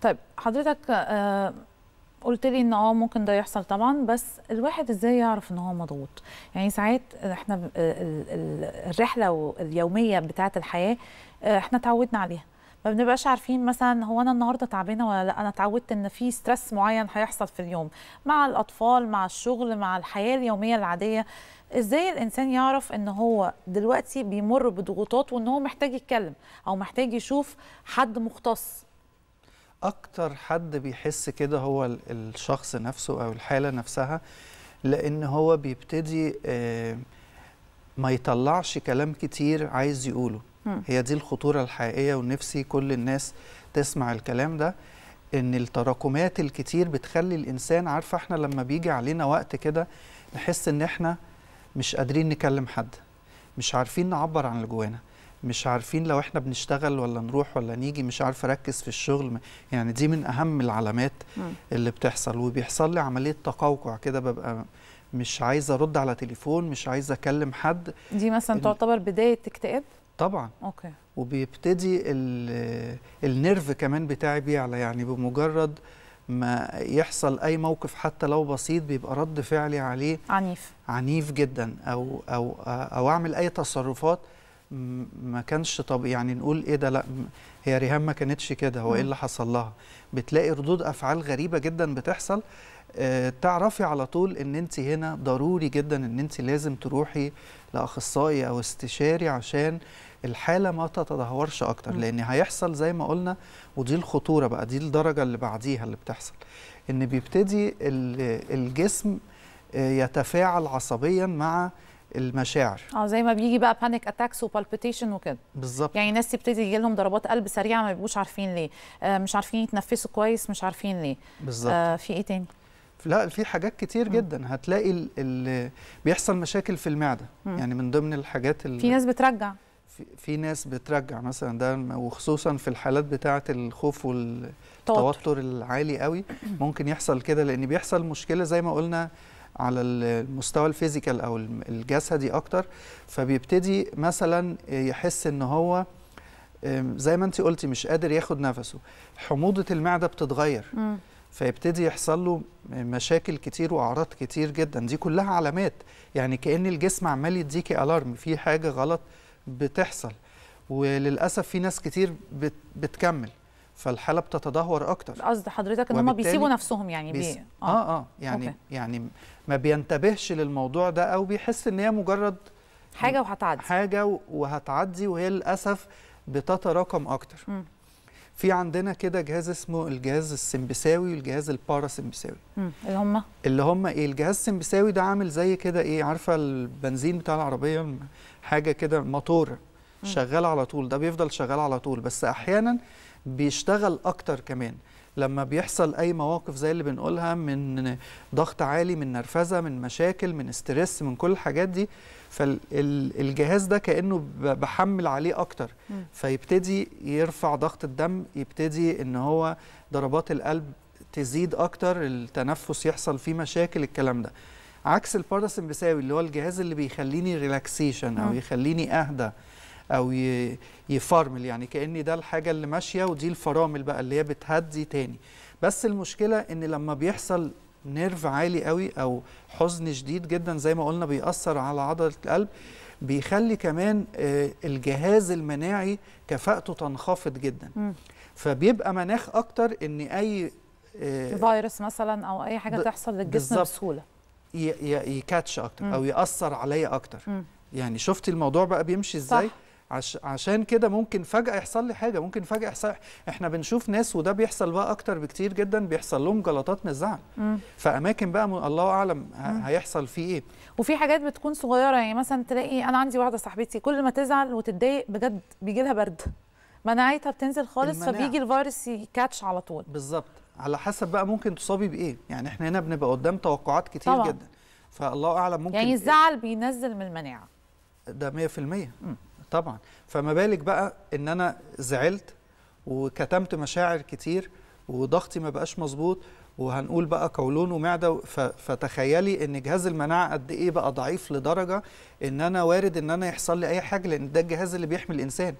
طيب حضرتك آه، قلت لي ان اه ممكن ده يحصل طبعا بس الواحد ازاي يعرف ان هو مضغوط يعني ساعات احنا آه، الرحله اليوميه بتاعه الحياه آه، احنا اتعودنا عليها ما بنبقاش عارفين مثلا هو انا النهارده تعبانه ولا لا انا اتعودت ان في ستريس معين هيحصل في اليوم مع الاطفال مع الشغل مع الحياه اليوميه العاديه ازاي الانسان يعرف ان هو دلوقتي بيمر بضغوطات وان هو محتاج يتكلم او محتاج يشوف حد مختص اكتر حد بيحس كده هو الشخص نفسه او الحاله نفسها لان هو بيبتدي آه، ما يطلعش كلام كتير عايز يقوله هي دي الخطوره الحقيقيه ونفسي كل الناس تسمع الكلام ده ان التراكمات الكتير بتخلي الانسان عارفه احنا لما بيجي علينا وقت كده نحس ان احنا مش قادرين نكلم حد مش عارفين نعبر عن اللي جوانا مش عارفين لو احنا بنشتغل ولا نروح ولا نيجي مش عارف اركز في الشغل يعني دي من اهم العلامات اللي بتحصل وبيحصل لي عمليه تقوقع كده ببقى مش عايزه ارد على تليفون مش عايزه اكلم حد دي مثلا تعتبر بدايه اكتئاب طبعا اوكي وبيبتدي النيرف كمان بتاعي بيعلى يعني بمجرد ما يحصل اي موقف حتى لو بسيط بيبقى رد فعلي عليه عنيف عنيف جدا او او او اعمل اي تصرفات ما كانش طب يعني نقول ايه ده لا هي ريهام ما كانتش كده هو ايه اللي حصل لها بتلاقي ردود افعال غريبه جدا بتحصل آه تعرفي على طول ان انت هنا ضروري جدا ان انت لازم تروحي لاخصائي او استشاري عشان الحاله ما تتدهورش اكتر لان هيحصل زي ما قلنا ودي الخطوره بقى دي الدرجه اللي بعديها اللي بتحصل ان بيبتدي الجسم آه، يتفاعل عصبيا مع المشاعر اه زي ما بيجي بقى بانيك اتاكس وبالبيتيشن وكده بالظبط يعني ناس تبتدي يجي لهم ضربات قلب سريعه ما بيبقوش عارفين ليه آه مش عارفين يتنفسوا كويس مش عارفين ليه بالظبط آه في ايه تاني لا في حاجات كتير جدا هتلاقي اللي بيحصل مشاكل في المعده م. يعني من ضمن الحاجات في ناس بترجع في, في ناس بترجع مثلا ده وخصوصا في الحالات بتاعه الخوف والتوتر العالي قوي ممكن يحصل كده لان بيحصل مشكله زي ما قلنا على المستوى الفيزيكال او الجسدي اكتر فبيبتدي مثلا يحس ان هو زي ما انت قلتي مش قادر ياخد نفسه حموضه المعده بتتغير م. فيبتدي يحصل له مشاكل كتير واعراض كتير جدا دي كلها علامات يعني كان الجسم عمال يديكي الارم في حاجه غلط بتحصل وللاسف في ناس كتير بتكمل فالحاله بتتدهور اكتر قصد حضرتك ان هم بيسيبوا نفسهم يعني بيس... بي... اه اه, آه يعني أوكي. يعني ما بينتبهش للموضوع ده او بيحس ان هي مجرد حاجه وهتعدي حاجه وهتعدي وهي للاسف بتتراكم اكتر م. في عندنا كده جهاز اسمه الجهاز السمبساوي والجهاز الباراسمبساوي اللي هم اللي هم ايه الجهاز السمبساوي ده عامل زي كده ايه عارفه البنزين بتاع العربيه حاجه كده موتور شغال على طول ده بيفضل شغال على طول بس احيانا بيشتغل اكتر كمان لما بيحصل اي مواقف زي اللي بنقولها من ضغط عالي من نرفزه من مشاكل من استرس من كل الحاجات دي فالجهاز ده كانه بحمل عليه اكتر فيبتدي يرفع ضغط الدم يبتدي ان هو ضربات القلب تزيد اكتر التنفس يحصل فيه مشاكل الكلام ده عكس الباراسمبساوي اللي هو الجهاز اللي بيخليني ريلاكسيشن او يخليني اهدى او يفرمل يعني كان ده الحاجه اللي ماشيه ودي الفرامل بقى اللي هي بتهدي تاني بس المشكله ان لما بيحصل نيرف عالي قوي او حزن شديد جدا زي ما قلنا بيأثر على عضله القلب بيخلي كمان آه، الجهاز المناعي كفاءته تنخفض جدا م. فبيبقى مناخ اكتر ان اي آه، فيروس مثلا او اي حاجه تحصل للجسم بسهوله يكاتش اكتر م. او ياثر عليا اكتر م. يعني شفت الموضوع بقى بيمشي ازاي صح. عش عشان كده ممكن فجأة يحصل لي حاجة ممكن فجأة يحصل احنا بنشوف ناس وده بيحصل بقى أكتر بكتير جدا بيحصل لهم جلطات من الزعل فأماكن بقى الله أعلم هيحصل فيه إيه وفي حاجات بتكون صغيرة يعني مثلا تلاقي أنا عندي واحدة صاحبتي كل ما تزعل وتتضايق بجد بيجي لها برد مناعتها بتنزل خالص المناعة. فبيجي الفيروس يكاتش على طول بالظبط على حسب بقى ممكن تصابي بايه يعني احنا هنا بنبقى قدام توقعات كتير طبعا. جدا فالله اعلم ممكن يعني إيه. الزعل إيه؟ بينزل من المناعه ده 100% طبعا فما بالك بقى ان انا زعلت وكتمت مشاعر كتير وضغطي ما بقاش مظبوط وهنقول بقى قولون ومعده فتخيلي ان جهاز المناعه قد ايه بقى ضعيف لدرجه ان انا وارد ان انا يحصل لي اي حاجه لان ده الجهاز اللي بيحمي الانسان